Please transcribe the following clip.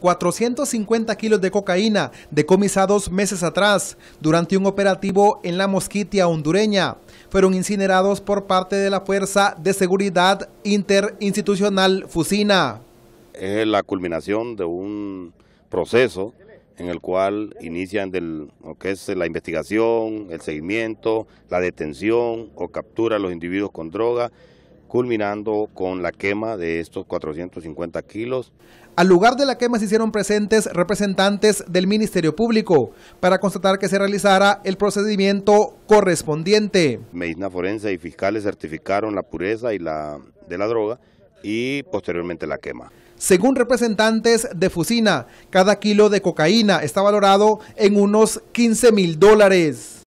450 kilos de cocaína decomisados meses atrás durante un operativo en la mosquitia hondureña. Fueron incinerados por parte de la Fuerza de Seguridad Interinstitucional Fusina. Es la culminación de un proceso en el cual inician lo que es la investigación, el seguimiento, la detención o captura de los individuos con droga culminando con la quema de estos 450 kilos. Al lugar de la quema se hicieron presentes representantes del Ministerio Público para constatar que se realizara el procedimiento correspondiente. Medicina forense y fiscales certificaron la pureza y la, de la droga y posteriormente la quema. Según representantes de Fusina, cada kilo de cocaína está valorado en unos 15 mil dólares.